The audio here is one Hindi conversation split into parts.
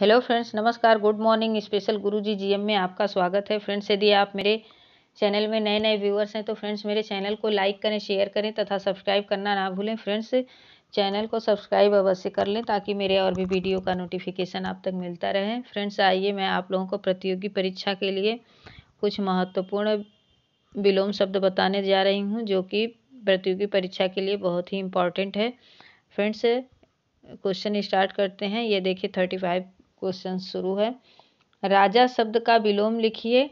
हेलो फ्रेंड्स नमस्कार good morning special Guruji GM में आपका स्वागत है फ्रेंड्स यदि आप मेरे चैनल में नए नए व्यूअर्स हैं तो फ्रेंड्स मेरे चैनल को लाइक करें शेयर करें तथा सब्सक्राइब करना ना भूलें फ्रेंड्स चैनल को सब्सक्राइब अवश्य कर लें ताकि मेरे और भी वीडियो का नोटिफिकेशन आप तक मिलता रहे फ्रेंड्स आइए मैं आप लोगों को प्रतियोगी परीक्षा के लिए कुछ महत्वपूर्ण विलोम शब्द बताने जा रही हूँ जो कि प्रतियोगी परीक्षा के लिए बहुत ही इम्पॉर्टेंट है फ्रेंड्स क्वेश्चन स्टार्ट करते हैं ये देखिए थर्टी फाइव क्वेश्चन शुरू है राजा शब्द का विलोम लिखिए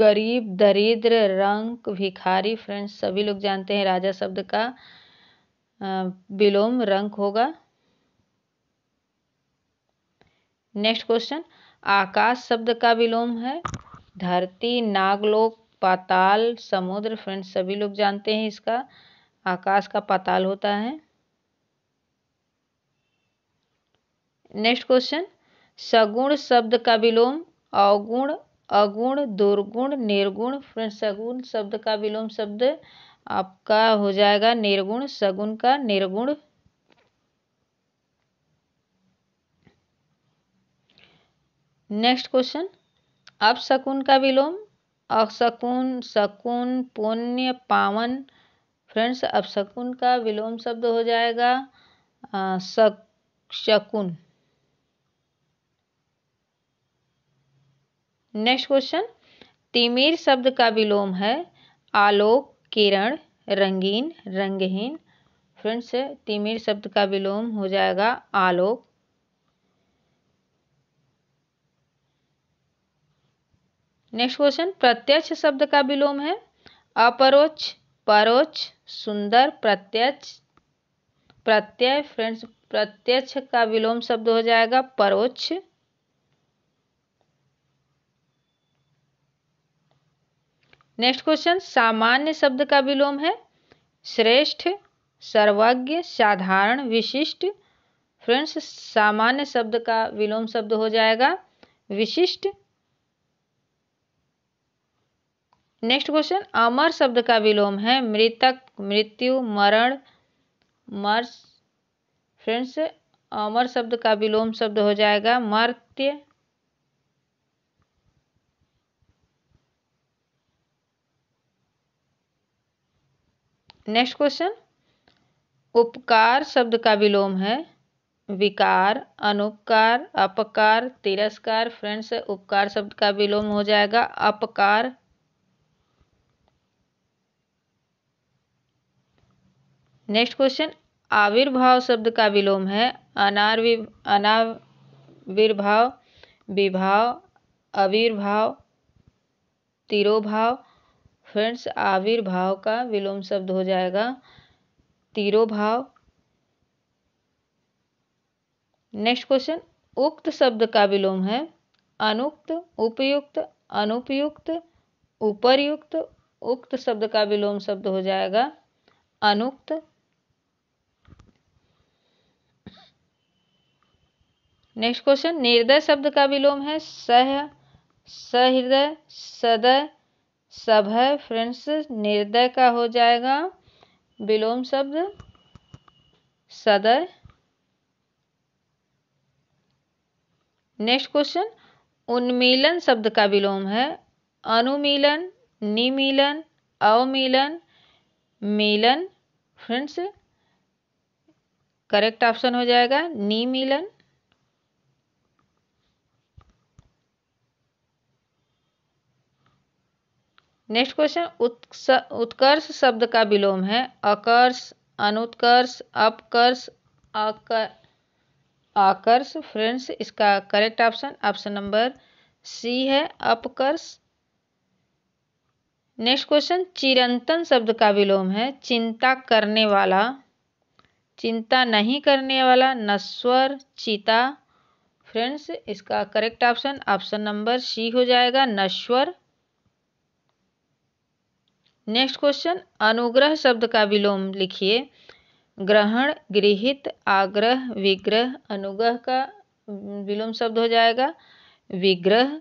गरीब दरिद्र रंक भिखारी फ्रेंड्स सभी लोग जानते हैं राजा शब्द का विलोम रंक होगा नेक्स्ट क्वेश्चन आकाश शब्द का विलोम है धरती नागलोक पाताल समुद्र फ्रेंड्स सभी लोग जानते हैं इसका आकाश का पाताल होता है नेक्स्ट क्वेश्चन सगुण शब्द का विलोम अवगुण अगुण दुर्गुण निर्गुण फ्रेंड सगुण शब्द का विलोम शब्द आपका हो जाएगा निर्गुण सगुण का निर्गुण नेक्स्ट क्वेश्चन अब शकुन का विलोम अशकुन शकुन पुण्य पावन फ्रेंड्स अब शकुन का विलोम शब्द हो जाएगा शकुन नेक्स्ट क्वेश्चन तिमिर शब्द का विलोम है आलोक किरण रंगीन रंगहीन फ्रेंड्स तिमिर शब्द का विलोम हो जाएगा आलोक नेक्स्ट क्वेश्चन प्रत्यक्ष शब्द का विलोम है अपरोक्ष परोक्ष सुंदर प्रत्यक्ष प्रत्यय फ्रेंड्स प्रत्यक्ष का विलोम शब्द हो जाएगा परोक्ष नेक्स्ट क्वेश्चन सामान्य शब्द का विलोम है श्रेष्ठ सर्वज्ञ साधारण विशिष्ट फ्रेंड्स सामान्य शब्द का विलोम शब्द हो जाएगा विशिष्ट नेक्स्ट क्वेश्चन अमर शब्द का विलोम है मृतक मृत्यु मरण मर्स फ्रेंड्स अमर शब्द का विलोम शब्द हो जाएगा मर्त्य नेक्स्ट क्वेश्चन उपकार शब्द का विलोम है विकार अनुपकार अपकार तिरस्कार फ्रेंड्स उपकार शब्द का विलोम हो जाएगा अपकार नेक्स्ट क्वेश्चन आविर्भाव शब्द का विलोम है अनार अनाविर्भाव विभाव अविर्भाव तिरोभाव फ्रेंड्स आविर्भाव का विलोम शब्द हो जाएगा तीरो भाव नेक्स्ट क्वेश्चन उक्त शब्द का विलोम है अनुक्त उपयुक्त अनुपयुक्त उपरयुक्त उक्त शब्द का विलोम शब्द हो जाएगा अनुक्त नेक्स्ट क्वेश्चन निर्दय शब्द का विलोम है सह सहृदय सदय सब है फ्रेंड्स निर्दय का हो जाएगा विलोम शब्द सदय नेक्स्ट क्वेश्चन उन्मीलन शब्द का विलोम है अनुमीलन निमीलन अवमीलन मिलन फ्रेंड्स करेक्ट ऑप्शन हो जाएगा निमीलन नेक्स्ट क्वेश्चन उत्कर्ष शब्द का विलोम है अकर्ष अनुत्कर्ष अपकर्ष आकर्ष फ्रेंड्स इसका correct option option number C है अपकर्ष नेक्स्ट क्वेश्चन चिरंतन शब्द का विलोम है चिंता करने वाला चिंता नहीं करने वाला नश्वर चिता फ्रेंड्स इसका correct option option number C हो जाएगा नश्वर नेक्स्ट क्वेश्चन अनुग्रह शब्द का विलोम लिखिए ग्रहण गृहित आग्रह विग्रह अनुग्रह का विलोम शब्द हो जाएगा विग्रह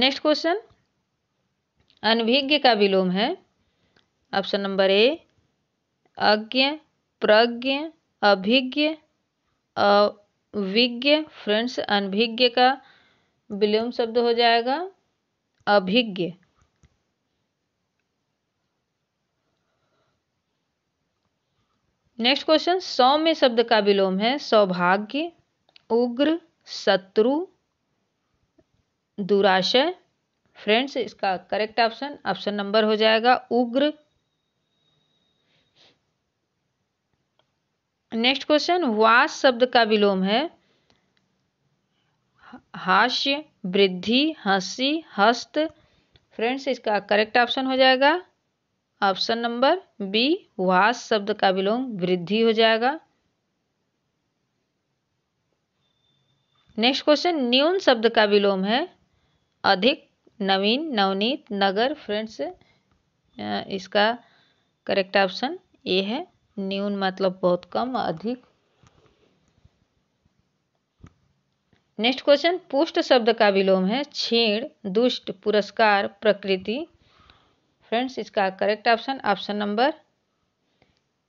नेक्स्ट क्वेश्चन अनभिज्ञ का विलोम है ऑप्शन नंबर ए अज्ञ प्रज्ञ अभिज्ञ अविज्ञ फ्रेंड्स अनभिज्ञ का विलोम शब्द हो जाएगा अभिज्ञ नेक्स्ट क्वेश्चन सौम्य शब्द का विलोम है सौभाग्य उग्र शत्रु दुराशय फ्रेंड्स इसका करेक्ट ऑप्शन ऑप्शन नंबर हो जाएगा उग्र नेक्स्ट क्वेश्चन वास शब्द का विलोम है हास्य वृद्धि हंसी हस्त फ्रेंड्स इसका करेक्ट ऑप्शन हो जाएगा ऑप्शन नंबर बी वास शब्द का विलोम वृद्धि हो जाएगा नेक्स्ट क्वेश्चन न्यून शब्द का विलोम है अधिक नवीन नवनीत नगर फ्रेंड्स इसका करेक्ट ऑप्शन ए है न्यून मतलब बहुत कम अधिक नेक्स्ट क्वेश्चन पुष्ट शब्द का विलोम है छीण दुष्ट पुरस्कार प्रकृति फ्रेंड्स इसका correct option option number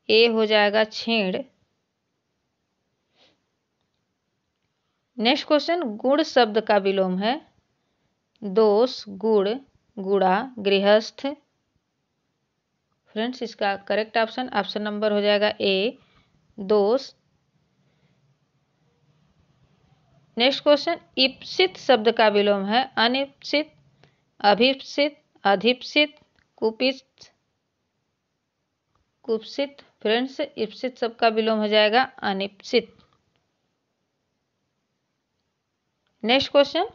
A हो जाएगा छेड़ नेक्स्ट क्वेश्चन गुण शब्द का विलोम है दोष गुण गुड़ा गृहस्थ फ्रेंड्स इसका करेक्ट ऑप्शन ऑप्शन नंबर हो जाएगा ए दोष नेक्स्ट क्वेश्चन इप्सित शब्द का विलोम है अनिप्सित अभिप्सित अधिप्सित कुपित कुपित फ्रेंड्स इप्सित शब्द का विलोम हो जाएगा अनिप्सित नेक्स्ट क्वेश्चन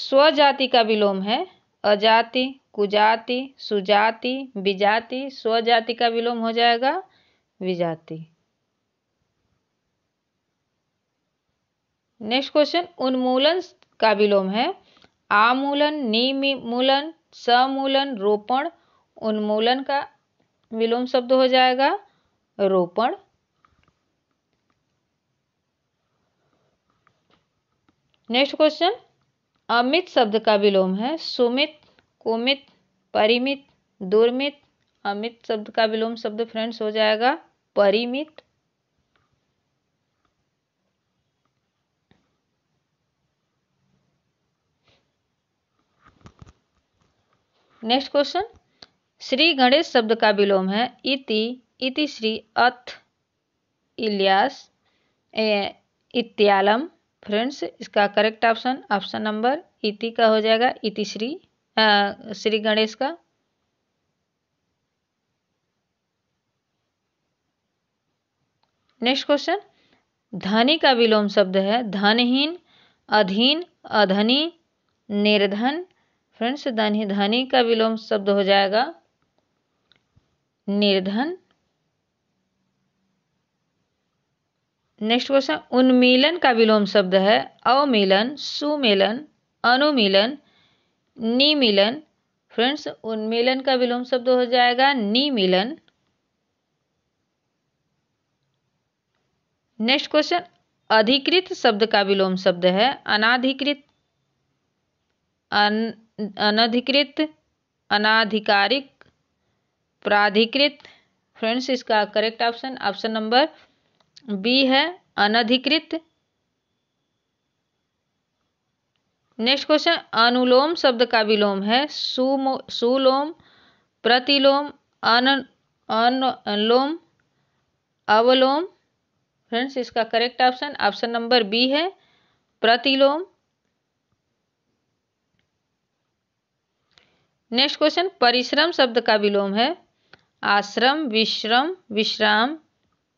स्वजाति का विलोम है अजाति कुजाति सुजाति विजाति स्वजाति का विलोम हो जाएगा विजाति नेक्स्ट क्वेश्चन उन्मूलन का विलोम है आमूलन निमूलन समूलन रोपण उन्मूलन का विलोम शब्द हो जाएगा रोपण नेक्स्ट क्वेश्चन अमित शब्द का विलोम है सुमित कुमित परिमित दुर्मित अमित शब्द का विलोम शब्द फ्रेंड्स हो जाएगा परिमित नेक्स्ट क्वेश्चन श्री गणेश शब्द का विलोम है इति इति श्री अथ इलियास इत्यालम फ्रेंड्स इसका करेक्ट ऑप्शन ऑप्शन नंबर इति का हो जाएगा इति श्री श्री गणेश का नेक्स्ट क्वेश्चन धनी का विलोम शब्द है धनहीन अधीन अधनी निर्धन फ्रेंड्स धनी धनी का विलोम शब्द हो जाएगा निर्धन नेक्स्ट क्वेश्चन उन्मीलन का विलोम शब्द है अवमिलन सुमिलन अनुमिलन निमिलन फ्रेंड्स उन्मिलन का विलोम शब्द हो जाएगा निमिलन नेक्स्ट क्वेश्चन अधिकृत शब्द का विलोम शब्द है अनाधिकृत अन अनधिकृत अनाधिकारिक प्राधिकृत फ्रेंड्स इसका correct option option number B है अनधिकृत नेक्स्ट क्वेश्चन अनुलोम शब्द का विलोम है सुमो सुलोम प्रतिलोम अन अनलोम अवलोम फ्रेंड्स इसका correct option option number B है प्रतिलोम नेक्स्ट क्वेश्चन परिश्रम शब्द का विलोम है आश्रम विश्रम विश्राम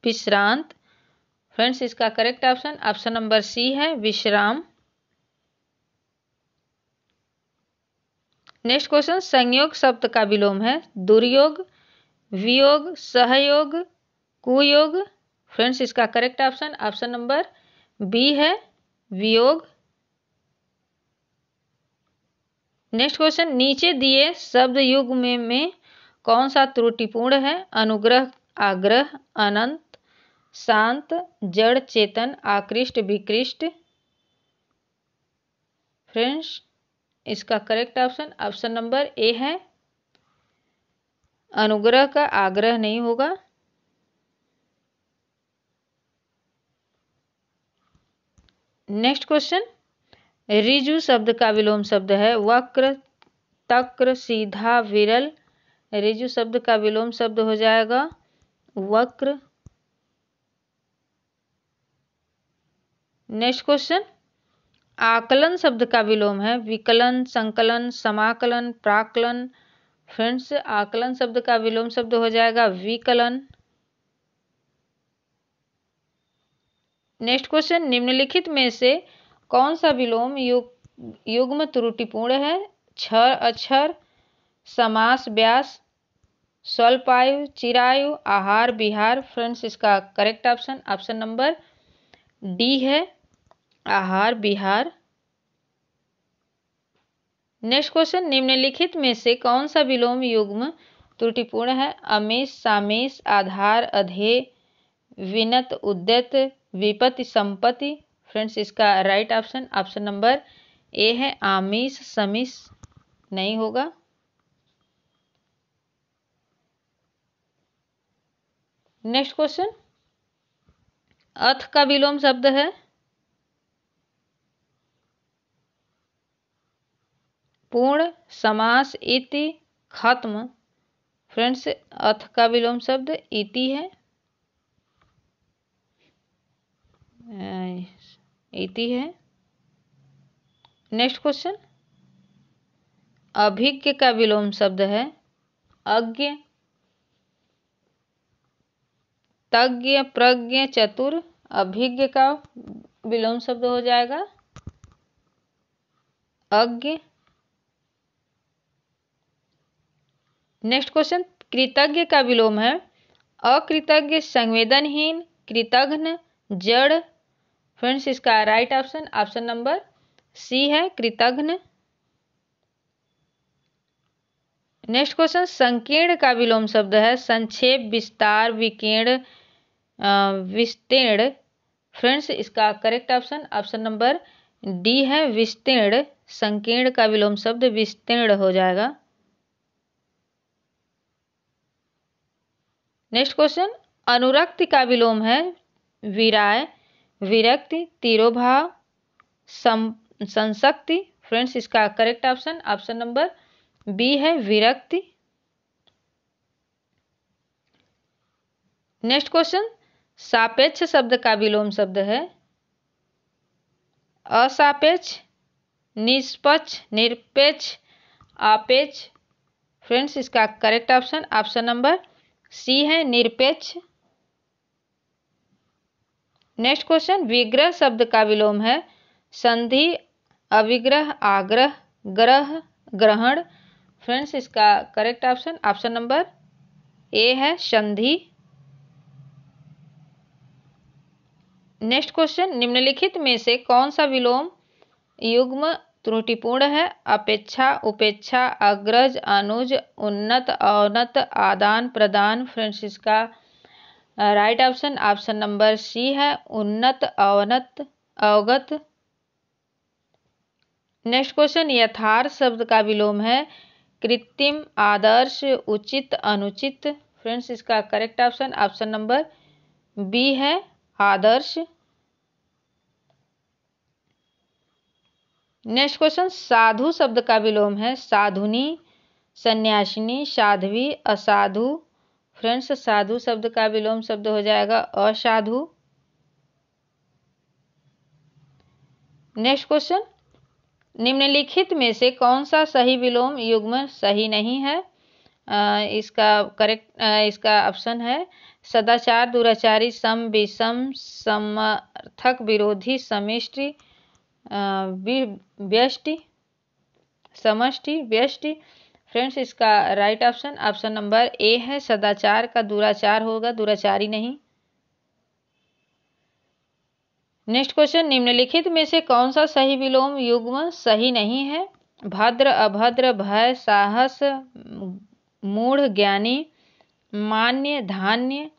विश्रांत फ्रेंड्स इसका correct option option number C है विश्राम नेक्स्ट क्वेश्चन संयोग शब्द का विलोम है दुर्योग वियोग सहयोग कुयोग फ्रेंड्स इसका correct option option number B है वियोग नेक्स्ट क्वेश्चन नीचे दिए शब्द युग में में कौन सा त्रुटिपूर्ण है अनुग्रह आग्रह अनंत शांत जड़ चेतन आकृष्ट विकृष्ट फ्रेंड्स इसका correct option option number A है अनुग्रह का आग्रह नहीं होगा नेक्स्ट क्वेश्चन रिजु शब्द का विलोम शब्द है वक्र तक्र सीधा विरल ऋजु शब्द का विलोम शब्द हो जाएगा वक्र नेक्स्ट क्वेश्चन आकलन शब्द का विलोम है विकलन संकलन समाकलन प्राकलन फ्रेंड्स आकलन शब्द का विलोम शब्द हो जाएगा विकलन नेक्स्ट क्वेश्चन निम्नलिखित में से कौन सा विलोम युग युग्म त्रुटिपूर्ण है क्षर अक्षर समास व्यास स्वल्पायु चिरायु आहार बिहार फ्रेंड्स इसका correct option option number D है आहार बिहार नेक्स्ट क्वेश्चन निम्नलिखित में से कौन सा विलोम युग्म त्रुटिपूर्ण है अमेश सामेश आधार अधे विनत उद्यत विपत्ति संपत्ति फ्रेंड्स इसका right option option number A है आमिस समिस नहीं होगा नेक्स्ट क्वेश्चन अथ का विलोम शब्द है पूर्ण समास इति खत्म फ्रेंड्स अथ का विलोम शब्द इति है इति है नेक्स्ट क्वेश्चन अभिज्ञ का विलोम शब्द है अज्ञ तज्ञ प्रज्ञ चतुर अभिज्ञ का विलोम शब्द हो जाएगा अज्ञ नेक्स्ट क्वेश्चन कृतज्ञ का विलोम है अकृतज्ञ संवेदनहीन कृतघ्न जड़ फ्रेंड्स इसका right option option number C है कृतघ्न नेक्स्ट क्वेश्चन संकीर्ण का विलोम शब्द है संक्षेप विस्तार विकीर्ण विस्तीर्ण फ्रेंड्स इसका correct option option number D है विस्तीर्ण संकीर्ण का विलोम शब्द विस्तीर्ण हो जाएगा नेक्स्ट क्वेश्चन अनुरक्त का विलोम है विराय विरक्ति तिरोभाव संशक्ति फ्रेंड्स इसका correct option option number B है विरक्ति नेक्स्ट क्वेश्चन सापेक्ष शब्द का विलोम शब्द है असापेक्ष निष्पक्ष निरपेक्ष आपेक्ष फ्रेंड्स इसका correct option option number C है निरपेक्ष नेक्स्ट क्वेश्चन विग्रह शब्द का विलोम है संधि अविग्रह आग्रह ग्रह ग्रहण फ्रेंड्स इसका correct option option number A है संधि नेक्स्ट क्वेश्चन निम्नलिखित में से कौन सा विलोम युग्म त्रुटिपूर्ण है अपेक्षा उपेक्षा अग्रज अनुज उन्नत औनत आदान प्रदान फ्रेंड्स इसका right option option number C है उन्नत अवनत अवगत नेक्स्ट क्वेश्चन यथार्थ शब्द का विलोम है कृत्रिम आदर्श उचित अनुचित फ्रेंड्स इसका correct option option number B है आदर्श नेक्स्ट क्वेश्चन साधु शब्द का विलोम है साधुनी सन्यासिनी साध्वी असाधु फ्रेंड्स साधु शब्द का विलोम शब्द हो जाएगा असाधु नेक्स्ट क्वेश्चन निम्नलिखित में से कौन सा सही विलोम युग्म सही नहीं है आ, इसका करेक्ट इसका ऑप्शन है सदाचार दुराचारी सम विषम समर्थक विरोधी समिष्टि व्यष्टि समष्टि व्यष्टि फ्रेंड्स इसका right option option number A है सदाचार का दुराचार होगा दुराचारी नहीं नेक्स्ट क्वेश्चन निम्नलिखित में से कौन सा सही विलोम युग्म सही नहीं है भद्र अभद्र भय साहस मूढ़ ज्ञानी मान्य धान्य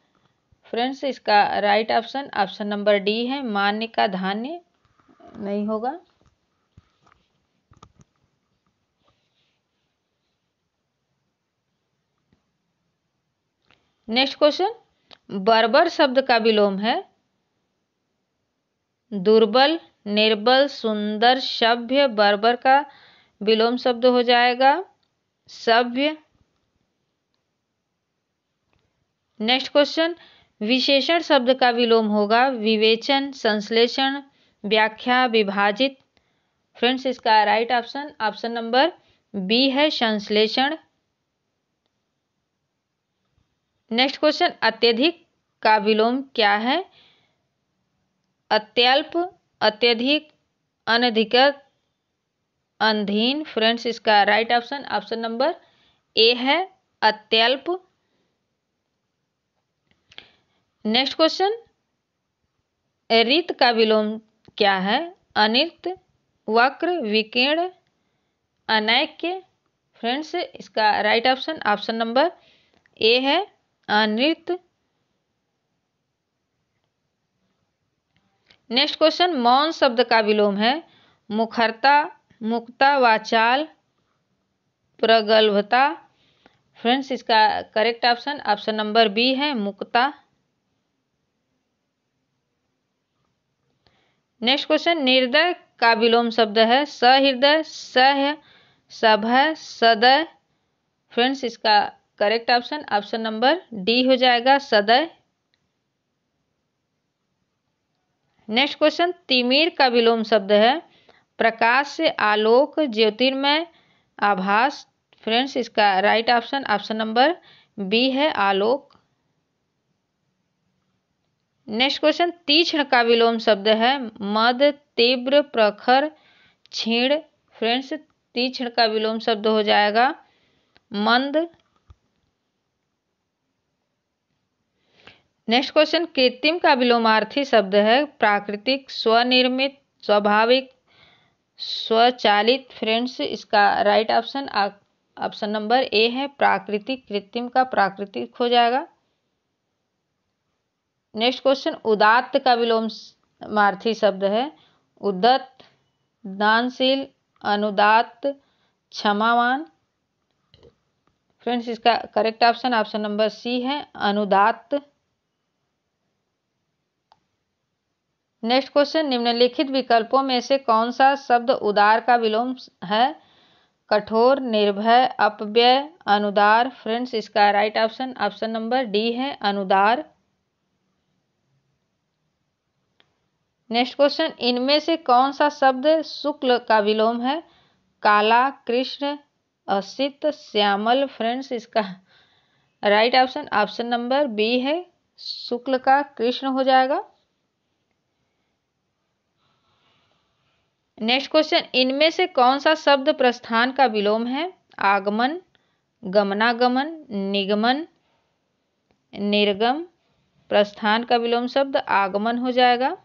फ्रेंड्स इसका right option option number D है मान्य का धान्य नहीं होगा नेक्स्ट क्वेश्चन बर्बर शब्द का विलोम है दुर्बल निर्बल सुंदर सभ्य बर्बर का विलोम शब्द हो जाएगा सभ्य नेक्स्ट क्वेश्चन विशेषण शब्द का विलोम होगा विवेचन संश्लेषण व्याख्या विभाजित फ्रेंड्स इसका right option option number B है संश्लेषण नेक्स्ट क्वेश्चन अत्यधिक का विलोम क्या है अत्यल्प अत्यधिक अनधिकृत अंधीन फ्रेंड्स इसका right option option number A है अत्यल्प नेक्स्ट क्वेश्चन रित का विलोम क्या है अनित वक्र विकीर्ण अनैक्य फ्रेंड्स इसका right option option number A है अनृत नेक्स्ट क्वेश्चन मौन शब्द का विलोम है मुखरता मुक्ता वाचाल प्रगल्भता फ्रेंड्स इसका correct option option number B है मुक्ता नेक्स्ट क्वेश्चन निर्दय का विलोम शब्द है सहृदय सह सभ सदय फ्रेंड्स इसका correct option option number D हो जाएगा सदय नेक्स्ट क्वेश्चन तिमिर का विलोम शब्द है प्रकाश से आलोक ज्योतिर्मय आभास फ्रेंड्स इसका right option option number B है आलोक नेक्स्ट क्वेश्चन तीक्ष्ण का विलोम शब्द है मद तीव्र प्रखर छीण फ्रेंड्स तीक्ष्ण का विलोम शब्द हो जाएगा मंद नेक्स्ट क्वेश्चन कृत्रिम का विलोमार्थी शब्द है प्राकृतिक स्वनिर्मित स्वाभाविक स्वचालित फ्रेंड्स इसका right option option number A है प्राकृतिक कृत्रिम का प्राकृतिक हो जाएगा नेक्स्ट क्वेश्चन उदात्त का विलोम मार्थी शब्द है उदत्त दानशील अनुदात क्षमावान फ्रेंड्स इसका correct option option number C है अनुदात नेक्स्ट क्वेश्चन निम्नलिखित विकल्पों में से कौन सा शब्द उदार का विलोम है कठोर निर्भय अपव्यय अनुदार फ्रेंड्स इसका right option option number D है अनुदार नेक्स्ट क्वेश्चन इनमें से कौन सा शब्द शुक्ल का विलोम है काला कृष्ण असित श्यामल फ्रेंड्स इसका right option option number B है शुक्ल का कृष्ण हो जाएगा नेक्स्ट क्वेश्चन इनमें से कौन सा शब्द प्रस्थान का विलोम है आगमन गमनागमन निगमन निर्गम प्रस्थान का विलोम शब्द आगमन हो जाएगा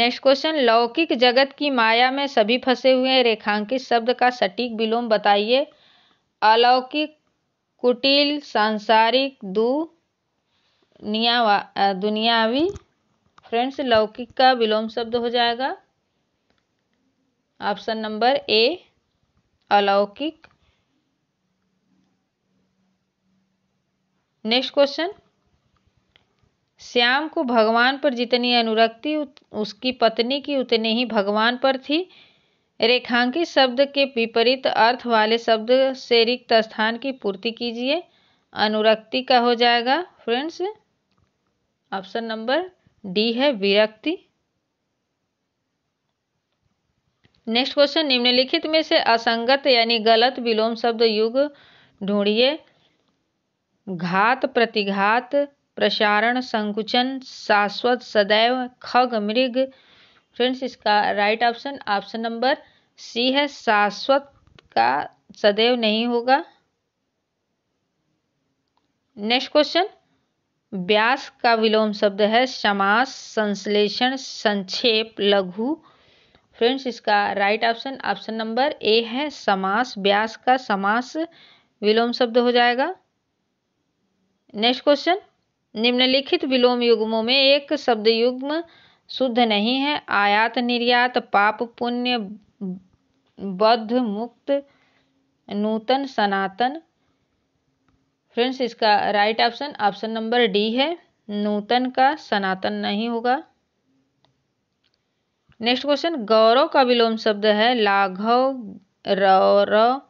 नेक्स्ट क्वेश्चन लौकिक जगत की माया में सभी फंसे हुए रेखांकित शब्द का सटीक विलोम बताइए अलौकिक कुटिल सांसारिक दु दुनियावी फ्रेंड्स लौकिक का विलोम शब्द हो जाएगा ऑप्शन नंबर ए अलौकिक नेक्स्ट क्वेश्चन श्याम को भगवान पर जितनी अनुरक्ति उसकी पत्नी की उतनी ही भगवान पर थी रेखांकित शब्द के विपरीत अर्थ वाले शब्द से रिक्त स्थान की पूर्ति कीजिए अनुरक्ति का हो जाएगा फ्रेंड्स ऑप्शन नंबर डी है विरक्ति नेक्स्ट क्वेश्चन निम्नलिखित में से असंगत यानी गलत विलोम शब्द युग ढूंढिए घात प्रतिघात प्रसारण संकुचन शाश्वत सदैव खग मृग फ्रेंड्स इसका right option option number C है शाश्वत का सदैव नहीं होगा नेक्स्ट क्वेश्चन व्यास का विलोम शब्द है समास संश्लेषण संक्षेप लघु फ्रेंड्स इसका right option option number A है समास व्यास का समास विलोम शब्द हो जाएगा नेक्स्ट क्वेश्चन निम्नलिखित विलोम युग्मों में एक शब्द युग्म शुद्ध नहीं है आयात निर्यात पाप पुण्य बद्ध मुक्त नूतन सनातन फ्रेंड्स इसका right option option number D है नूतन का सनातन नहीं होगा नेक्स्ट क्वेश्चन गौरव का विलोम शब्द है लाघव रौरव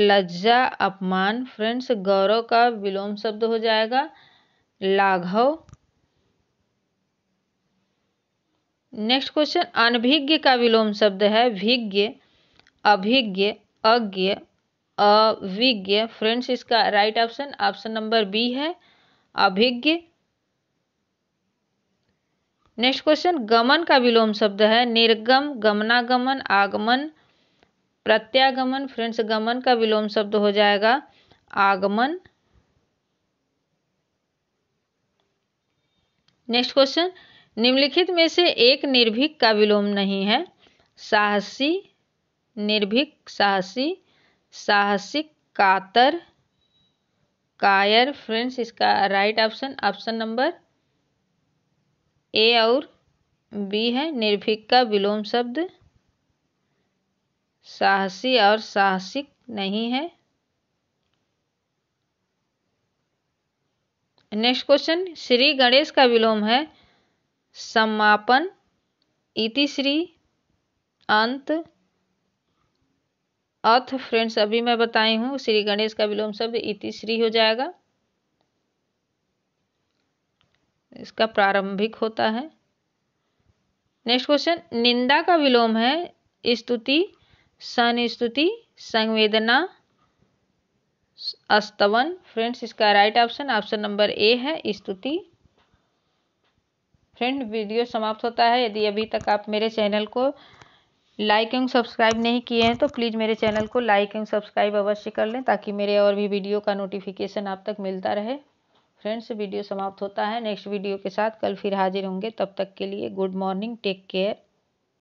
लज्जा अपमान फ्रेंड्स गौरव का विलोम शब्द हो जाएगा लाघव नेक्स्ट क्वेश्चन अनभिज्ञ का विलोम शब्द है भिज्ञ अभिज्ञ अज्ञ अभिज्ञ फ्रेंड्स इसका right option option number B है अभिज्ञ नेक्स्ट क्वेश्चन गमन का विलोम शब्द है निर्गम गमनागमन आगमन प्रत्यागमन फ्रेंड्स गमन का विलोम शब्द हो जाएगा आगमन नेक्स्ट क्वेश्चन निम्नलिखित में से एक निर्भीक का विलोम नहीं है साहसी निर्भीक साहसी साहसिक कातर कायर फ्रेंड्स इसका right option option number A और बी है निर्भीक का विलोम शब्द साहसी और साहसिक नहीं है नेक्स्ट क्वेश्चन श्री गणेश का विलोम है समापन इतिश्री अंत अथ फ्रेंड्स अभी मैं बताई हूँ श्री गणेश का विलोम शब्द इति श्री हो जाएगा इसका प्रारंभिक होता है नेक्स्ट क्वेश्चन निंदा का विलोम है स्तुति सन स्तुति संवेदना अस्तवन फ्रेंड्स इसका right option option number A है स्तुति फ्रेंड वीडियो समाप्त होता है यदि अभी तक आप मेरे चैनल को लाइक एंड सब्सक्राइब नहीं किए हैं तो प्लीज़ मेरे चैनल को लाइक एंड सब्सक्राइब अवश्य कर लें ताकि मेरे और भी वीडियो का नोटिफिकेशन आप तक मिलता रहे फ्रेंड्स वीडियो समाप्त होता है नेक्स्ट वीडियो के साथ कल फिर हाजिर होंगे तब तक के लिए गुड मॉर्निंग टेक केयर